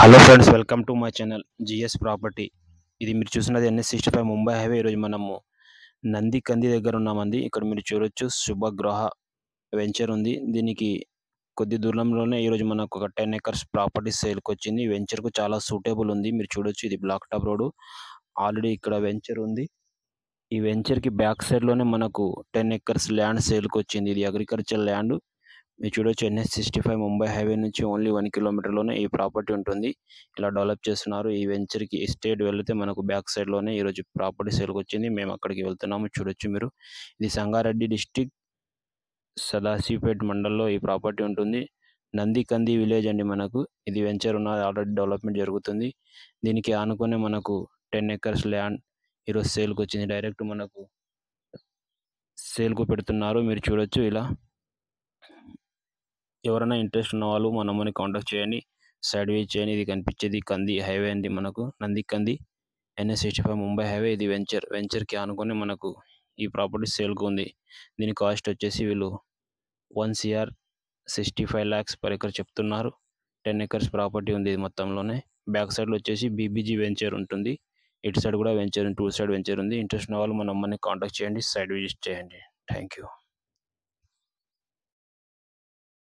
hello friends welcome to my channel GS property ఇది మీరు చూసినది NS sixty five Mumbai highway ఈరోజు మనము నంది కంది దగ్గర ఉన్నామండి ఇక్కడ మీరు చూడొచ్చు శుభగ్రహ వెంచర్ ఉంది దీనికి కొద్ది దూరంలోనే ఈరోజు మనకు ఒక టెన్ ఎకర్స్ ప్రాపర్టీ సేల్కి వచ్చింది వెంచర్కు చాలా సూటబుల్ ఉంది మీరు చూడొచ్చు ఇది బ్లాక్ టాప్ రోడ్ ఆల్రెడీ ఇక్కడ వెంచర్ ఉంది ఈ వెంచర్కి బ్యాక్ సైడ్లోనే మనకు టెన్ ఎకర్స్ ల్యాండ్ సేల్కి వచ్చింది ఇది అగ్రికల్చర్ ల్యాండ్ మీరు చూడొచ్చు NS sixty five Mumbai highway నుంచి ఓన్లీ వన్ కిలోమీటర్లోనే ఈ ప్రాపర్టీ ఉంటుంది ఇలా డెవలప్ చేస్తున్నారు ఈ వెంచర్కి ఎస్టేట్ వెళితే మనకు బ్యాక్ సైడ్లోనే ఈరోజు ప్రాపర్టీ సేల్కి వచ్చింది మేము అక్కడికి వెళ్తున్నాము చూడొచ్చు మీరు ఇది సంగారెడ్డి డిస్టిక్ సదాశివపేట్ మండల్లో ఈ ప్రాపర్టీ ఉంటుంది నందికంది విలేజ్ అండి మనకు ఇది వెంచర్ ఉన్నది ఆల్రెడీ డెవలప్మెంట్ జరుగుతుంది దీనికి ఆనుకునే మనకు టెన్ ఎకర్స్ ల్యాండ్ ఈరోజు సేల్కి వచ్చింది డైరెక్ట్ మనకు సేల్కు పెడుతున్నారు మీరు చూడొచ్చు ఇలా ఎవరైనా ఇంట్రెస్ట్ ఉన్న వాళ్ళు మనమ్మని కాంటాక్ట్ చేయండి సైడ్ వే చేయండి ఇది కనిపించేది కంది హైవే అండి మనకు Nandi Kandi NS sixty five Mumbai highway ఇది వెంచర్ వెంచర్కి అనుకుని మనకు ఈ ప్రాపర్టీ సేల్కు ఉంది దీని కాస్ట్ వచ్చేసి వీళ్ళు one CR sixty five lakhs per acre చెప్తున్నారు టెన్ ఎకర్స్ ప్రాపర్టీ ఉంది ఇది మొత్తంలోనే బ్యాక్ సైడ్లో వచ్చేసి బీబీజీ వెంచర్ ఉంటుంది ఇటు సైడ్ కూడా వెంచర్ టూ సైడ్ వెంచర్ ఉంది ఇంట్రెస్ట్ ఉన్న వాళ్ళు మన అమ్మని కాంటాక్ట్ చేయండి సైడ్ విజిట్ చేయండి థ్యాంక్ యూ